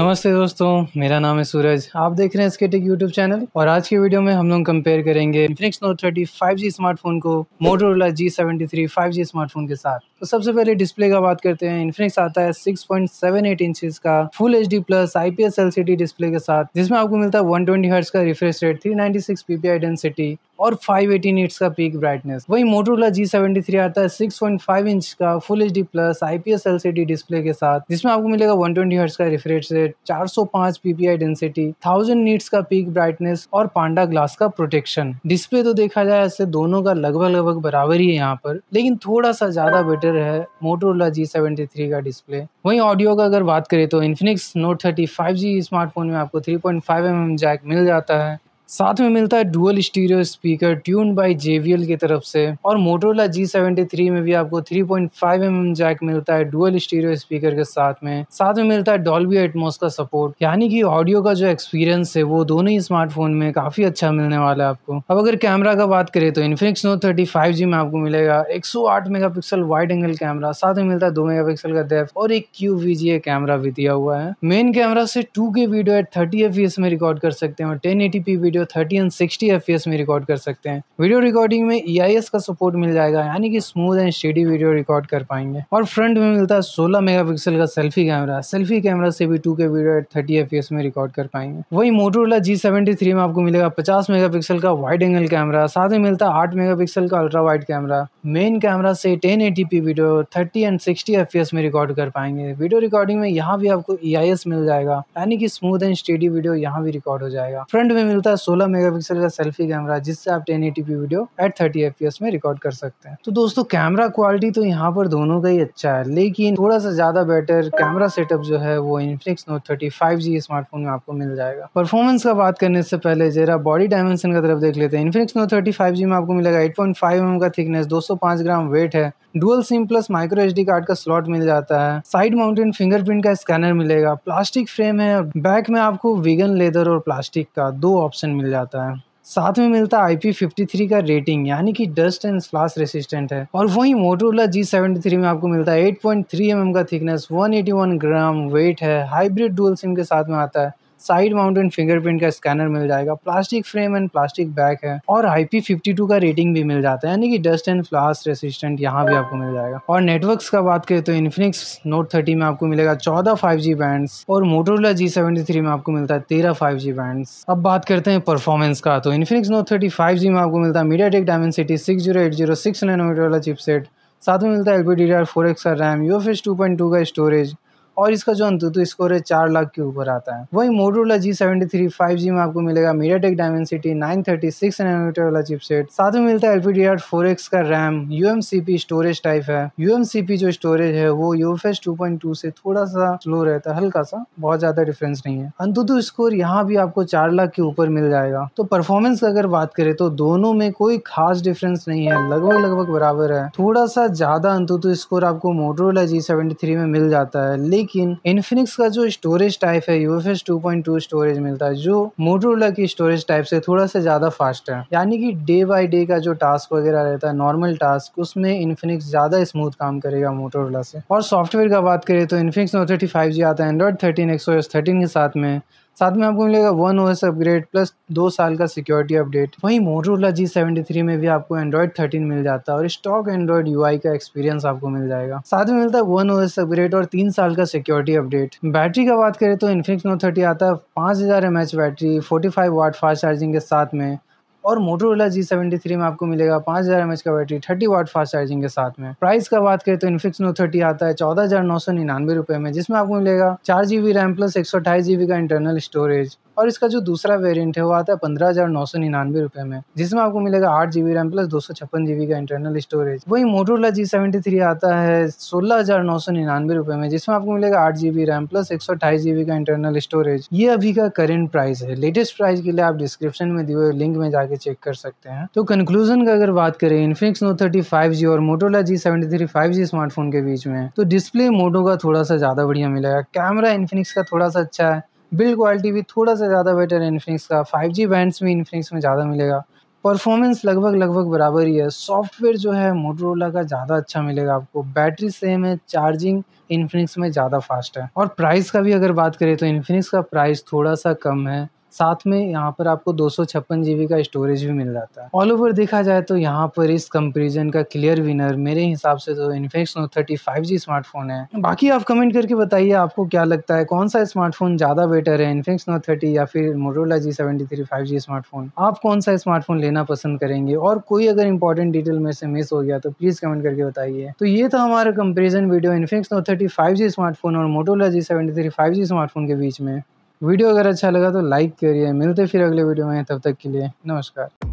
नमस्ते दोस्तों मेरा नाम है सूरज आप देख रहे हैं स्केटिक यूट्यूब चैनल और आज की वीडियो में हम लोग कंपेयर करेंगे फिनिक्स नोट 30 5G स्मार्टफोन को मोटोरोला G73 5G स्मार्टफोन के साथ तो सबसे पहले डिस्प्ले का बात करते हैं इन्फिनिक्स आता है 6.78 इंचेस का full H D plus IPS LCD display के साथ जिसमें आपको मिलता है 120 हर्ट्ज का रिफ्रेश रेट 396 पीपीआई डेंसिटी और 580 नीट्स का पीक ब्राइटनेस वही मोटोला जी आता है 6.5 इंच का full H D plus IPS LCD display के साथ जिसमें आपको मिलेगा 120 ट्वेंटी का refresh rate 405 PPI density 1000 nits का पीक ब्राइटनेस और पांडा ग्लास का प्रोटेक्शन डिस्प्ले तो देखा जाए ऐसे दोनों का लगभग लगभग बराबर ही है यहाँ पर लेकिन थोड़ा सा ज्यादा बेटर है मोटोला जी का डिस्प्ले वही ऑडियो का अगर बात करें तो इन्फिनिक्स नोट थर्टी स्मार्टफोन में आपको थ्री पॉइंट mm जैक मिल जाता है साथ में मिलता है dual stereo speaker tune by JBL की तरफ से और मोटोरोला जी में भी आपको 3.5 पॉइंट mm जैक मिलता है डुअल स्टीरियो स्पीकर के साथ में साथ में मिलता है डॉल्बी एटमोस का सपोर्ट यानी कि ऑडियो का जो एक्सपीरियंस है वो दोनों ही स्मार्टफोन में काफी अच्छा मिलने वाला है आपको अब अगर कैमरा का बात करें तो Infinix note thirty five G में आपको मिलेगा एक सौ आठ megapixel wide angle camera साथ में मिलता है दो मेगा पिक्सल का डेफ और एक क्यू कैमरा भी दिया हुआ है मेन कैमरा से two K video at thirty F में रिकॉर्ड कर सकते हैं और ten video video 30 and 60 F में रिकॉर्ड कर सकते हैं वीडियो रिकॉर्डिंग में ई e का सपोर्ट मिल जाएगा यानी कि smooth and steady video record कर पाएंगे और फ्रंट में मिलता है सोलह मेगा का सेल्फी कैमरा सेल्फी कैमरा से भी two K video at thirty F में रिकॉर्ड कर पाएंगे वही मोटोरोला जी में आपको मिलेगा पचास मेगा का वाइड एंगल कैमरा साथ ही मिलता है आठ मेगा का ultra wide camera main camera से ten video thirty and sixty F में रिकॉर्ड कर पाएंगे वीडियो रिकॉर्डिंग में यहाँ भी आपको ई e मिल जाएगा यानी कि स्मूथ एंड स्टेडी वीडियो यहाँ भी रिकॉर्ड हो जाएगा फ्रंट में मिलता है 16 मेगापिक्सल का सेल्फी कैमरा जिससे आप टेन वीडियो एट 30 एफ में रिकॉर्ड कर सकते हैं तो दोस्तों कैमरा क्वालिटी तो यहाँ पर दोनों का ही अच्छा है लेकिन थोड़ा सा ज्यादा बेटर कैमरा सेटअप जो है वो Infinix note thirty five G smartphone में आपको मिल जाएगा परफॉर्मेंस का बात करने से पहले जरा बॉडी डायमेंशन का तरफ देख लेते हैं Infinix note thirty five G में आपको मिलेगा एट पॉइंट फाइव एम का थिकनेस दो सौ पांच ग्राम वेट है dual SIM plus micro H card का स्लॉट मिल जाता है साइड माउंटेन फिंगरप्रिंट का स्कैनर मिलेगा प्लास्टिक फ्रेम है बैक में आपको वीगन लेदर और प्लास्टिक का दो ऑप्शन मिल जाता है साथ में मिलता है आई पी फिफ्टी थ्री का रेटिंग यानी कि डस्ट एंड फ्लास रेसिस्टेंट है और वही मोटोला जी सेवेंटी थ्री में आपको मिलता है eight point three M M का thickness one eighty one gram weight है हाइब्रिड डुअल सिम के साथ में आता है साइड माउंटेन फिंगरप्रिंट का स्कैनर मिल जाएगा plastic frame and plastic back है और आई का रेटिंग भी मिल जाता है यानी कि डस्ट एंड फ्लास रेसिस्टेंट यहाँ भी आपको मिल जाएगा और नेटवर्क का बात करें तो इन्फिनिक्स नोट थर्टी में आपको मिलेगा चौदह फाइव जी और मोटोला जी सेवेंटी थ्री में आपको मिलता है तेरह फाइव जी बैंड अब बात करते हैं परफॉर्मेंस का तो Infinix note thirty five G में आपको मिलता है MediaTek Dimensity six zero eight zero six meter वाला चिपसेट साथ में मिलता है L P D R four X का RAM U F S two point two का स्टोरेज और इसका जो अंतुतु स्कोर है चार लाख के ऊपर आता है वही Motorola G seventy three five G में आपको मिलेगा मीडिया टेक सिटी नाइन वाला चिपसेट साथ में मिलता है एलपीडीआर फोर का रैम यूएमसीपी स्टोरेज टाइप है यूएमसीपी जो स्टोरेज है वो यूएफएस टू से थोड़ा सा स्लो रहता है हल्का सा बहुत ज्यादा डिफरेंस नहीं है अंतुतु स्कोर यहाँ भी आपको चार लाख के ऊपर मिल जाएगा तो परफॉर्मेंस अगर बात करें तो दोनों में कोई खास डिफरेंस नहीं है लगभग लगभग बराबर है थोड़ा सा ज्यादा अंतुतु स्कोर आपको मोटरोला जी सेवेंटी थ्री में मिल जाता है लेकिन लेकिन इन्फिनिक्स का जो स्टोरेज टाइप है यूएफएस 2.2 स्टोरेज मिलता है जो मोटरोला की स्टोरेज टाइप से थोड़ा सा ज़्यादा फास्ट है यानी कि डे बाय डे का जो टास्क वगैरह रहता है नॉर्मल टास्क उसमें इन्फिनिक्स ज़्यादा स्मूथ काम करेगा मोटरोला से और सॉफ्टवेयर का बात करें तो Infinix note thirty five G आता है Android thirteen XOS thirteen के साथ में साथ में आपको मिलेगा one O S upgrade plus दो साल का सिक्योरिटी अपडेट वहीं मोटरोला जी सेवेंटी थ्री में भी आपको एंड्रॉइड थर्टीन मिल जाता है और स्टॉक एंड्रॉइड यू का एक्सपीरियंस आपको मिल जाएगा साथ में मिलता है वन ओ एस अपग्रेड और तीन साल का सिक्योरिटी अपडेट बैटरी का बात करें तो इन्फिनिक्स नोट थर्टी आता है पांच हज़ार M H battery forty five watt fast charging के साथ में और मोटोरोला जी सेवेंटी थ्री में आपको मिलेगा पाँच हज़ार एम एच का battery thirty watt fast charging के साथ में प्राइस का बात करें तो इन्फिक्स नो थर्टी आता है चौदह हज़ार नौ सौ निन्यानवे रुपये में जिसमें आपको मिलेगा चार जी बी रैम प्लस एक सौ अठाईस जी बी का इंटरनल स्टोरेज और इसका जो दूसरा वेरियंट है वो आता है पंद्रह हज़ार नौ सौ निन्यानवे रुपये में जिसमें आपको मिलेगा आठ जी बी रैम प्लस दो सौ छप्पन जी बी का इंटरनल स्टोरेज वही मोटोरोला जी सेवेंटी थ्री आता है सोलह हज़ार नौ सौ निन्यानवे रुपये में जिसमें आपको मिलेगा आठ जी बी रैम प्लस एक सौ अठाईस जी बी का इंटरनल स्टोरेज ये अभी का करेंट प्राइस है लेटेस्ट प्राइस के लिए आप डिस्क्रिप्शन में दिए हुए लिंक में जाकर जाके चेक कर सकते हैं तो कंक्लूजन का अगर बात करें Infinix note thirty five G और Motorola G seventy three five G smartphone के बीच में तो डिस्प्ले मोटो का थोड़ा सा ज़्यादा बढ़िया मिलेगा कैमरा इन्फिनिक्स का थोड़ा सा अच्छा है बिल्ड क्वालिटी भी थोड़ा सा ज़्यादा बेटर है इन्फिनिक्स का फाइव जी बैंड भी इन्फिनिक्स में ज़्यादा मिलेगा परफॉर्मेंस लगभग लगभग बराबर ही है सॉफ्टवेयर जो है मोटरोला का ज़्यादा अच्छा मिलेगा आपको बैटरी सेम है चार्जिंग इन्फिनिक्स में ज़्यादा फास्ट है और प्राइस का भी अगर बात करें तो इन्फिनिक्स का प्राइस थोड़ा सा कम है साथ में यहाँ पर आपको दो सौ का स्टोरेज भी मिल जाता है ऑल ओवर देखा जाए तो यहाँ पर इस कंपेरिजन का क्लियर विनर मेरे हिसाब से तो Infinix note thirty five G smartphone है बाकी आप कमेंट करके बताइए आपको क्या लगता है कौन सा स्मार्टफोन ज़्यादा बेटर है इनफेक्स नोट थर्टी या फिर Motorola G seventy three five G smartphone आप कौन सा स्मार्टफोन लेना पसंद करेंगे और कोई अगर इंपॉर्टेंट डिटेल में से मिस हो गया तो प्लीज़ कमेंट करके बताइए तो ये था हमारा comparison video Infinix note thirty five G smartphone और Motorola G seventy three five G smartphone के बीच में वीडियो अगर अच्छा लगा तो लाइक करिए मिलते फिर अगले वीडियो में तब तक के लिए नमस्कार